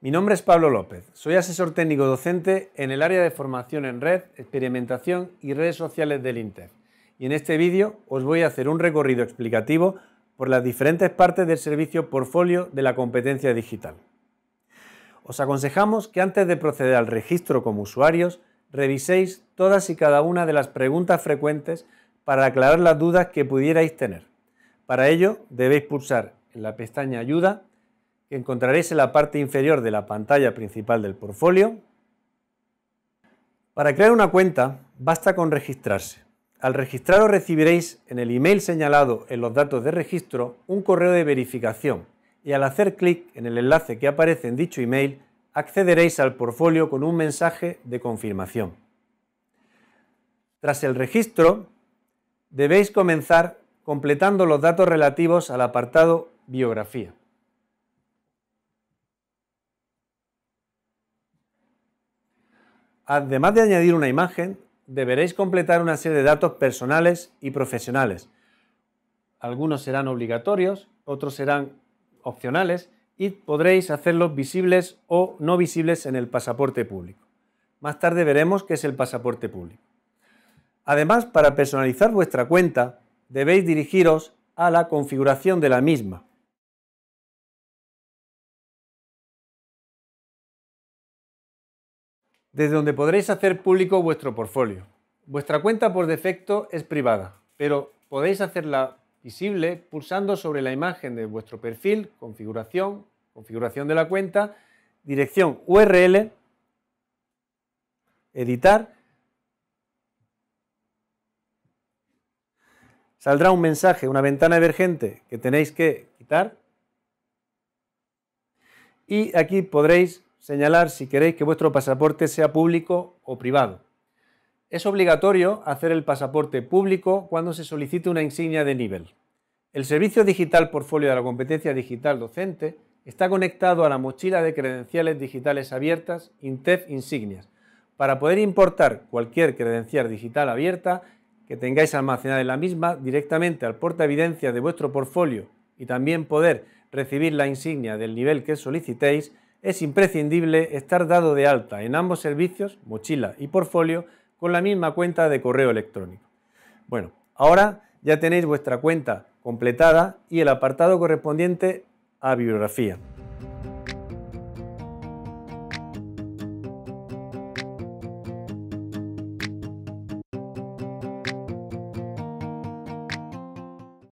Mi nombre es Pablo López, soy asesor técnico docente en el área de formación en red, experimentación y redes sociales del INTER Y en este vídeo os voy a hacer un recorrido explicativo por las diferentes partes del servicio portfolio de la competencia digital. Os aconsejamos que antes de proceder al registro como usuarios, reviséis todas y cada una de las preguntas frecuentes para aclarar las dudas que pudierais tener. Para ello, debéis pulsar en la pestaña Ayuda que encontraréis en la parte inferior de la pantalla principal del portfolio. Para crear una cuenta basta con registrarse. Al registraros recibiréis en el email señalado en los datos de registro un correo de verificación y al hacer clic en el enlace que aparece en dicho email accederéis al portfolio con un mensaje de confirmación. Tras el registro debéis comenzar completando los datos relativos al apartado biografía. además de añadir una imagen, deberéis completar una serie de datos personales y profesionales. Algunos serán obligatorios, otros serán opcionales y podréis hacerlos visibles o no visibles en el pasaporte público. Más tarde veremos qué es el pasaporte público. Además, para personalizar vuestra cuenta, debéis dirigiros a la configuración de la misma. desde donde podréis hacer público vuestro portfolio. Vuestra cuenta por defecto es privada, pero podéis hacerla visible pulsando sobre la imagen de vuestro perfil, configuración, configuración de la cuenta, dirección URL, editar. Saldrá un mensaje, una ventana emergente que tenéis que quitar. Y aquí podréis señalar si queréis que vuestro pasaporte sea público o privado. Es obligatorio hacer el pasaporte público cuando se solicite una insignia de nivel. El servicio digital portfolio de la competencia digital docente está conectado a la mochila de credenciales digitales abiertas INTEF Insignias para poder importar cualquier credencial digital abierta que tengáis almacenada en la misma directamente al evidencia de vuestro portfolio y también poder recibir la insignia del nivel que solicitéis es imprescindible estar dado de alta en ambos servicios, mochila y portfolio, con la misma cuenta de correo electrónico. Bueno, ahora ya tenéis vuestra cuenta completada y el apartado correspondiente a bibliografía.